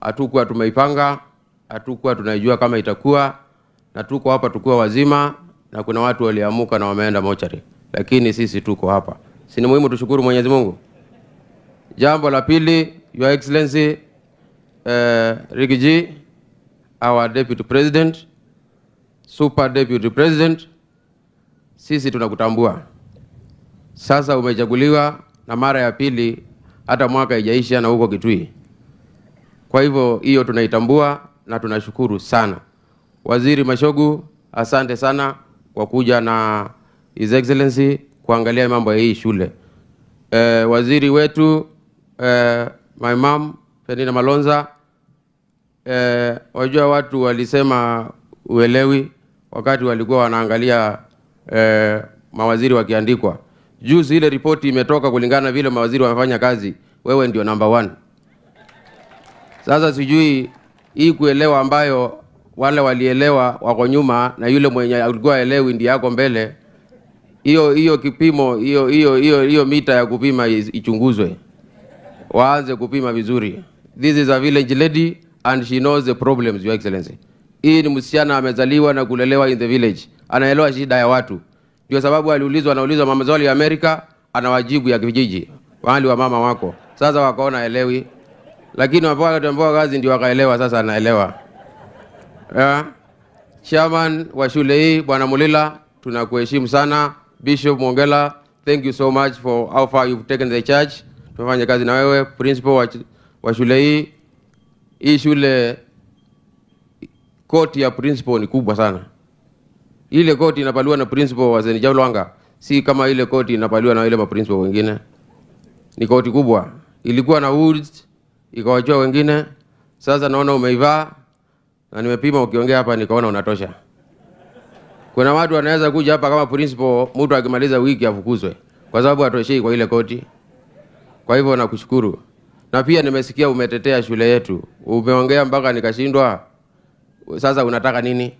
hatukuwa tumeipanga, hatukuwa tunaijua kama itakuwa, na tuko hapa tukiwa wazima, na kuna watu waliamuka na wameenda mochari, lakini sisi tuko hapa. Si ni muhimu tushukuru Mwenyezi Mungu? Jambo la pili, Your Excellency uh, eh, Rigiji, our Deputy President, Super Deputy President, sisi tunakutambua sasa, umechaguliwa na mara ya pili, hata mwaka haijaisha na huko Kitui kwa hivyo hiyo tunaitambua na tunashukuru sana. Waziri Mashogu, asante sana kwa kuja na His Excellency kuangalia mambo ya hii shule. E, waziri wetu e, my mom Penina Malonza e, wajua watu walisema uelewi wakati walikuwa wanaangalia e, mawaziri wakiandikwa. Juzi ile ripoti imetoka kulingana vile mawaziri wamefanya kazi, wewe ndio number one. Sasa sijui hii kuelewa ambayo wale walielewa wako nyuma na yule mwenye alikuwa elewi ndiye yako mbele. Hiyo hiyo kipimo hiyo hiyo hiyo hiyo mita ya kupima ichunguzwe, waanze kupima vizuri. This is a village lady and she knows the problems, your excellency. Hii ni msichana amezaliwa na kulelewa in the village, anaelewa shida ya watu. Ndio sababu aliulizwa, anaulizwa mama zao ya Amerika, anawajibu ya kijiji, wali wa mama wako. Sasa wakaona elewi lakini wapaka tuambiwa kazi ndio wakaelewa. Sasa anaelewa yeah. Chairman wa shule hii Bwana Mulila, tunakuheshimu sana. Bishop Mongela, thank you so much for how far you've taken the church. Tumefanya kazi na wewe. Principal wa, wa shule hii hii shule, koti ya principal ni kubwa sana. Ile koti inapaliwa na principal wa Zeni John si kama ile koti inapaliwa na ile ma principal wengine. Ni koti kubwa, ilikuwa na woods ikawajua wengine. Sasa naona umeivaa na nimepima, ukiongea hapa nikaona unatosha. Kuna watu wanaweza kuja hapa kama principal, mtu akimaliza wiki afukuzwe kwa sababu atoshei kwa ile koti. Kwa hivyo nakushukuru, na pia nimesikia umetetea shule yetu, umeongea mpaka nikashindwa. Sasa unataka nini?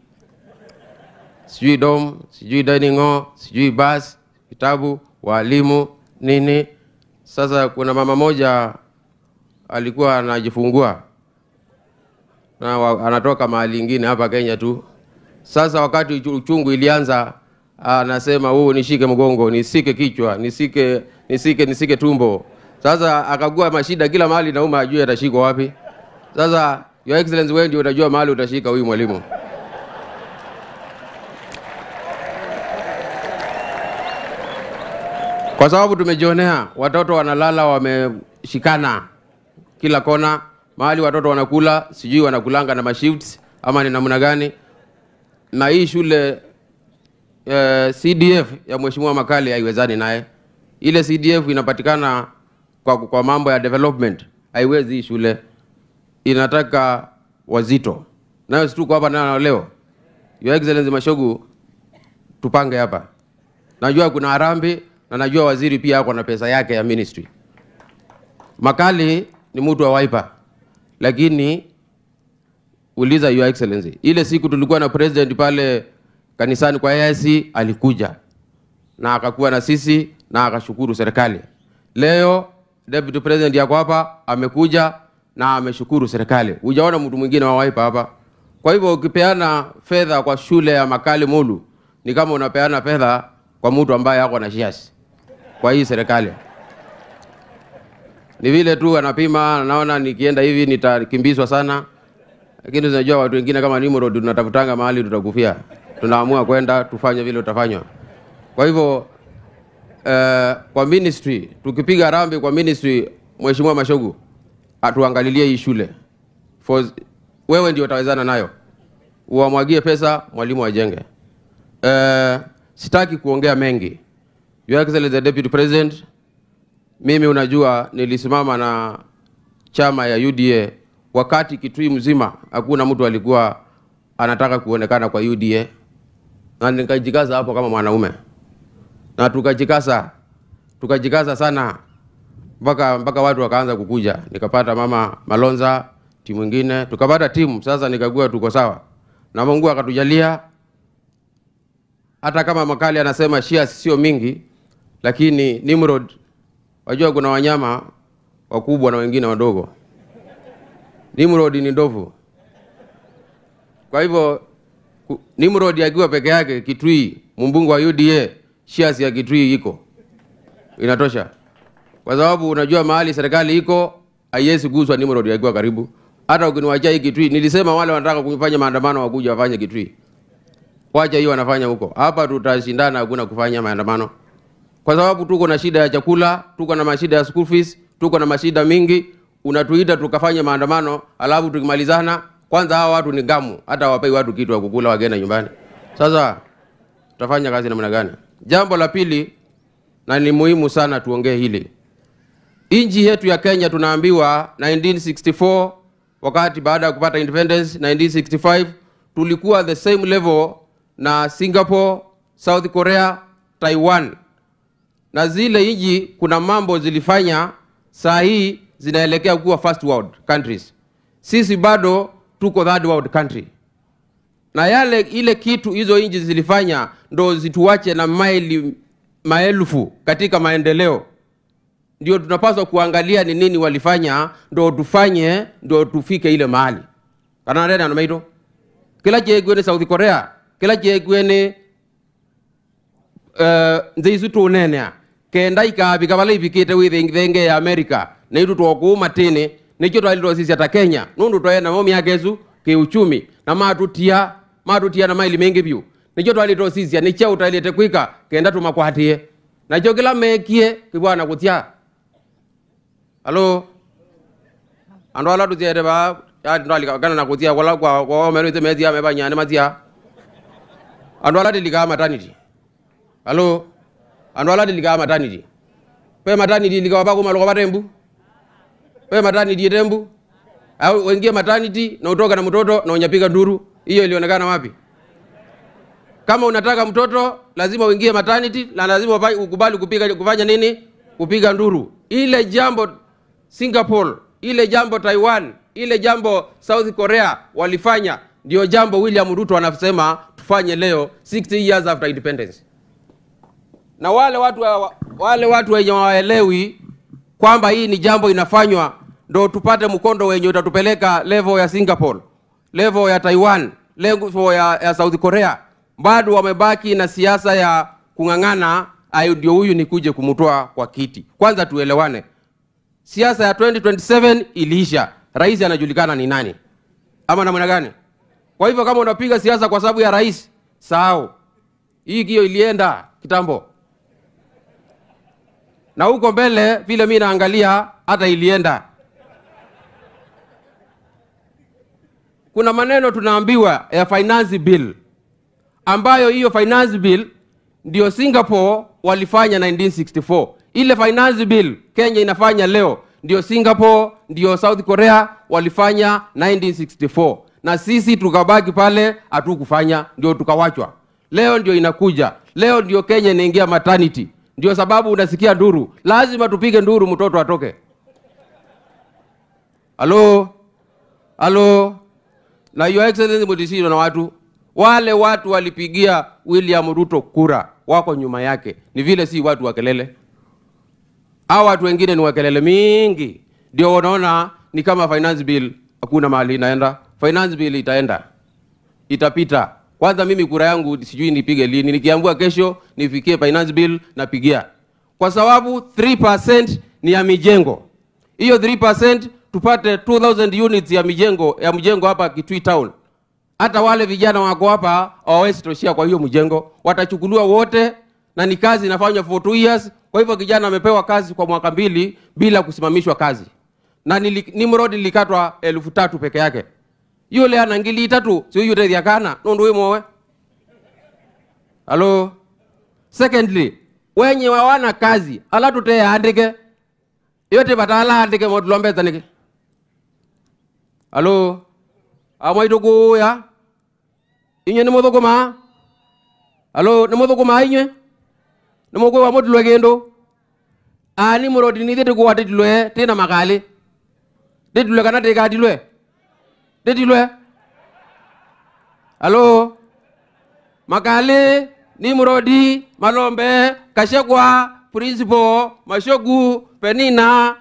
Sijui dom, sijui dining hall, sijui bas, vitabu, walimu, nini? Sasa kuna mama moja alikuwa anajifungua na anatoka mahali ingine hapa Kenya tu. Sasa wakati uchungu ilianza, anasema huu, nishike mgongo, nisike kichwa, nisike nisike nisike tumbo. Sasa akagua mashida kila mahali, nauma ajue atashikwa wapi. Sasa your excellency, wewe ndio utajua mahali utashika huyu mwalimu. Kwa sababu tumejionea watoto wanalala wameshikana kila kona, mahali watoto wanakula, sijui wanakulanga na mashifts ama ni namna gani. Na hii shule eh, CDF ya Mheshimiwa Makali haiwezani naye. Ile CDF inapatikana kwa, kwa mambo ya development, haiwezi hii shule inataka wazito nayo situko hapa nao leo. Your excellence Mashogu, tupange hapa. Najua kuna harambi na najua waziri pia ako na pesa yake ya ministry. Makali ni mtu wa Wiper, lakini uliza your excellency, ile siku tulikuwa na president pale kanisani kwa AIC, alikuja na akakuwa na sisi na akashukuru serikali. Leo deputy president yako hapa amekuja na ameshukuru serikali. Hujaona mtu mwingine wa Wiper hapa. Kwa hivyo ukipeana fedha kwa shule ya Makali Mulu ni kama unapeana fedha kwa mtu ambaye ako na shiasi kwa hii serikali ni vile tu anapima, naona nikienda hivi nitakimbizwa sana, lakini unajua watu wengine kama Nimrod tunatafutanga mahali tutakufia, tunaamua kwenda tufanye vile utafanywa. Kwa hivyo uh, kwa ministry tukipiga rambi kwa ministry, Mheshimiwa Mashogu atuangalilie hii shule for wewe ndio utawezana nayo, uwamwagie pesa mwalimu ajenge. Uh, sitaki kuongea mengi. Your Excellency the Deputy President, mimi unajua, nilisimama na chama ya UDA wakati Kitui mzima hakuna mtu alikuwa anataka kuonekana kwa UDA, na nikajikaza hapo kama mwanaume na tukajikaza tukajikaza sana mpaka mpaka watu wakaanza kukuja, nikapata mama Malonza, timu ingine tukapata timu. Sasa nikagua tuko sawa, na Mungu akatujalia. Hata kama makali anasema shia sio mingi, lakini Nimrod Wajua kuna wanyama wakubwa na wengine wadogo. Nimrod ni ndovu. Kwa hivyo Nimrod akiwa peke yake Kitui, Mumbungu wa UDA, shares ya Kitui iko inatosha, kwa sababu unajua mahali serikali iko haiwezi guswa Nimrodi akiwa karibu. Hata ukiniwachia hii Kitui, nilisema wale wanataka kufanya maandamano wakuja wafanye Kitui, wacha hiyo wanafanya huko, hapa tutashindana, hakuna kufanya maandamano kwa sababu tuko na shida ya chakula, tuko na mashida ya school fees, tuko na mashida mingi. Unatuita tukafanye maandamano, alafu tukimalizana, kwanza hawa watu ni gamu, hata wapei watu kitu ya kukula, wagenda nyumbani. Sasa tutafanya kazi namna gani? Jambo la pili, na ni muhimu sana tuongee hili, nchi yetu ya Kenya tunaambiwa 1964 wakati baada ya kupata independence 1965 tulikuwa the same level na Singapore, South Korea, Taiwan na zile nji kuna mambo zilifanya, saa hii zinaelekea kuwa first world countries. Sisi bado tuko third world country, na yale ile kitu hizo nchi zilifanya ndo zituache na maili maelfu katika maendeleo. Ndio tunapaswa kuangalia ni nini walifanya, ndo tufanye, ndo tufike ile mahali kanandenanomaito kila chegwene South Korea kila chegwene nthaicu eh, tunenea kenda ikaaviga vala ivikite thenge ya america na itu twokuu matini nikio twalitwasisya ta kenya nundu twaenamo miaka icu kiuchumi na matutia matutia na maili mengi vyu nikio twalitwasisya nikya utalite kwika kenda tumakwatie nakyo kila mekie kivwana kutya alo andu ala tutyete va andu alikana na kutya kwala kwaomelwite methia mevanyane matia andu ala tilikaa matanity alo anu alati likawa maternity pe maternity likawapa kumaloko patembu pe maternity itembu au wengie maternity na utoka na mtoto na unyapiga nduru hiyo ilionekana wapi kama unataka mtoto lazima uingie maternity na lazima wapai, ukubali kupiga kufanya nini kupiga nduru ile jambo singapore ile jambo taiwan ile jambo south korea walifanya ndio jambo william ruto anasema tufanye leo 60 years after independence na wale watu wa, wale watu wenye waelewi kwamba hii ni jambo inafanywa ndo tupate mkondo wenye utatupeleka level ya Singapore, level ya Taiwan, level ya, ya South Korea. Bado wamebaki na siasa ya kung'ang'ana, ayo ndio huyu nikuje kumtoa kwa kiti. Kwanza tuelewane, siasa ya 2027 iliisha. Rais anajulikana ni nani ama namna gani? Kwa hivyo kama unapiga siasa kwa sababu ya rais, sahau hii, hiyo ilienda kitambo na huko mbele vile mi naangalia hata ilienda. Kuna maneno tunaambiwa ya finance bill, ambayo hiyo finance bill ndio Singapore walifanya 1964. Ile finance bill Kenya inafanya leo ndio Singapore ndio South Korea walifanya 1964, na sisi tukabaki pale, hatukufanya ndio tukawachwa. Leo ndio inakuja, leo ndio Kenya inaingia maternity ndio sababu unasikia nduru, lazima tupige nduru mtoto atoke. Halo, halo. Na your excellency Mudisilo na watu wale, watu walipigia William Ruto kura wako nyuma yake, ni vile si watu wa kelele. Hao watu wengine ni wa kelele mingi, ndio unaona ni kama finance bill hakuna mahali inaenda. Finance bill itaenda, itapita. Kwanza mimi kura yangu sijui nipige lini, nikiambua kesho nifikie finance bill napigia, kwa sababu 3% ni ya mijengo. Hiyo 3% tupate 2000 units ya mijengo ya mjengo hapa Kitui Town. Hata wale vijana wako hapa hawawezi toshia kwa hiyo mjengo, watachukuliwa wote, na ni kazi inafanywa for two years. Kwa hivyo kijana amepewa kazi kwa mwaka mbili bila kusimamishwa kazi, na Nimrod nilikatwa elfu tatu peke yake yule ana ngili itatu siuyutethya kana nundu wi mwowe alo secondly wenye wawana kazi ala tuteyaandike iyo tivata ala andike motulo mbesa niki alo amwaitukuya inywe ni muthukuma alo ni muthukuma inywe ni mukwiwa mutilwe kindu ani murotini ithitikuwa titilwe tina makali titilwe kana tikatilwe dédilwe alo makali nimrodi malombe kashegwa principal mashogu penina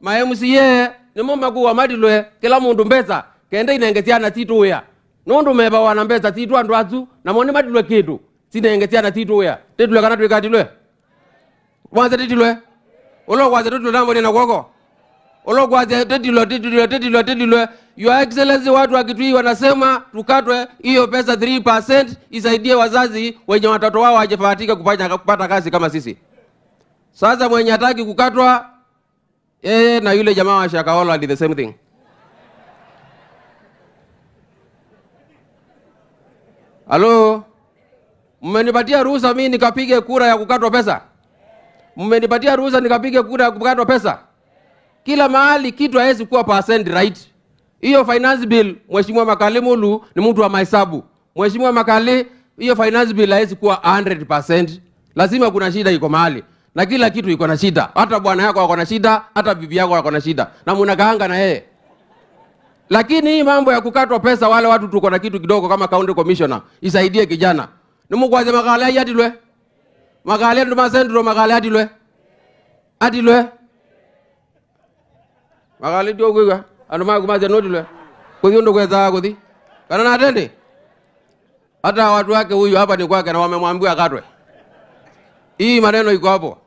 maemsiye nimomakuwa madilwe kila mundu mbeza kende inenge syana situya nundu mevawana mbesa situ andu asu namo nimadilwe kindu sinenge syana situya kana twikatilwe wanza titilwe ulo wanza titilwe nambonina kwoko olokwaza tetilwa tetilwa tetilwa tetilwa your excellency watu wakitui wanasema tukatwe hiyo pesa 3% isaidie wazazi wenye watoto wao hajafahatika kupata kazi kama sisi sasa mwenye hataki kukatwa yeye na yule jamaa wa shakaola did the same thing halo mmenipatia ruhusa mi nikapige kura ya kukatwa pesa mmenipatia ruhusa nikapige kura ya kukatwa pesa kila mahali kitu hawezi kuwa percent right hiyo finance bill mheshimiwa makali mulu ni mtu wa mahesabu mheshimiwa makali hiyo finance bill hawezi kuwa 100% lazima kuna shida iko mahali na kila kitu iko na shida hata bwana yako ako na shida hata bibi yako ako na shida na mnakaanga na yeye lakini hii mambo ya kukatwa pesa wale watu tuko na kitu kidogo kama county commissioner isaidie kijana Ni Makali hadi nimukwaze makale ayi atilwe makale ndumasendro makale atilwe atilwe magali tio gwigwa andu makumacia notile kuthi undu gwethaa kuthi kana natendi hata watu wake huyu hapa ni kwake na wamemwambia akatwe hii maneno iko hapo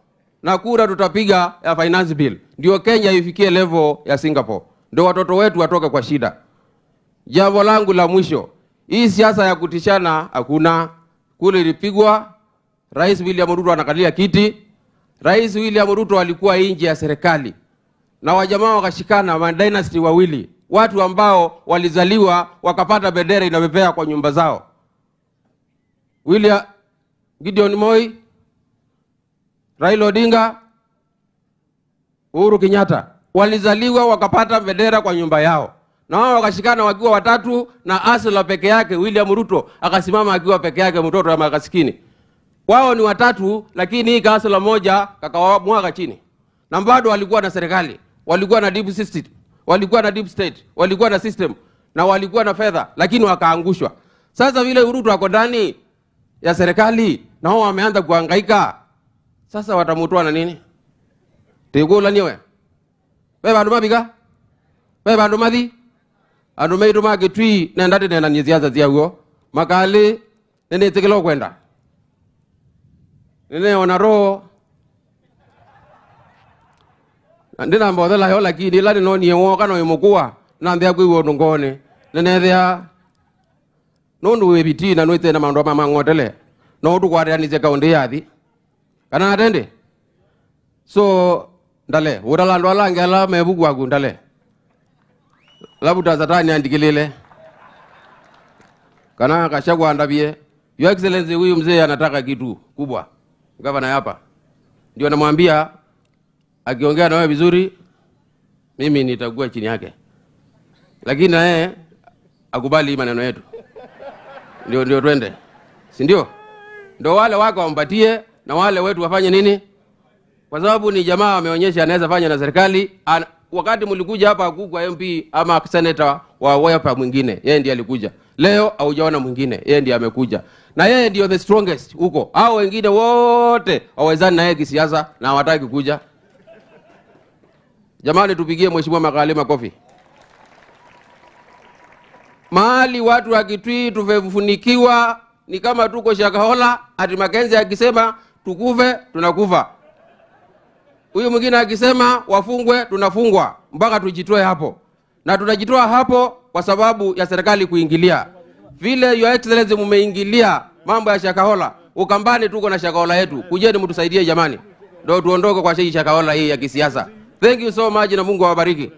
na kura tutapiga ya finance bill ndio kenya ifikie level ya singapore ndio watoto wetu watoke kwa shida jambo langu la mwisho hii siasa ya kutishana hakuna kule ilipigwa rais william ruto anakalia kiti rais william ruto alikuwa nje ya serikali na wajamaa wakashikana, madynasty wawili, watu ambao walizaliwa wakapata bendera inapepea kwa nyumba zao. William Gideon Moi, Raila Odinga, Uhuru Kenyatta walizaliwa wakapata bendera kwa nyumba yao, na wao wakashikana wakiwa watatu, na Asla peke yake. William Ruto akasimama akiwa peke yake, mtoto wa makasikini Wao ni watatu, lakini hii Asla moja kakawamwaga chini, na bado walikuwa na serikali walikuwa na deep system, walikuwa na deep state, walikuwa na system na walikuwa na fedha, lakini wakaangushwa. Sasa vile Urutu wako ndani ya serikali na wao wameanza kuhangaika, sasa watamutoa na nini? tigula niwe be bandu mabiga be bandu mathi andu meitu magitwi nendati nenanie ciaca ciaguo makali ninitigira kwenda nineona roho ndina mbothela yo lakini ila ninonie woka no imukua na nthia kwiwa ndungone nenethia nundu wi vitina nwite na tena maundu mamang'otele no utukwaranice kaundi yathi kana atendi so ndale utala andu alangi ala mevugwaku ndale labuta satani andikilile kana kashagwa ndavie your excellency huyu mzee anataka kitu kubwa gavana hapa ndio namwambia akiongea na wewe vizuri, mimi nitagua chini yake, lakini na yeye akubali maneno yetu, ndio ndio twende, si ndio? Ndio wale wako wampatie na wale wetu wafanye nini? Kwa sababu ni jamaa wameonyesha anaweza fanya na serikali. an Wakati mlikuja hapa akukwa MP ama senator wa wepa mwingine, yeye ndiye alikuja. Leo haujaona mwingine, yeye ndiye amekuja, na yeye ndio the strongest huko. Hao wengine wote hawezani na yeye kisiasa na hawataki kuja Jamani, tupigie mheshimiwa Makale makofi. Mahali watu wa Kitui tumefunikiwa ni kama tuko Shakahola, ati Makenzi akisema tukuve tunakufa, huyu mwingine akisema wafungwe tunafungwa, mpaka tujitoe hapo, na tunajitoa hapo kwa sababu ya serikali kuingilia vile your excellency mumeingilia mambo ya Shakahola. Ukambani tuko na Shakahola yetu, kujeni mtusaidie jamani, ndio tuondoke kwa shii Shakahola hii ya kisiasa. Thank you so much na Mungu awabariki.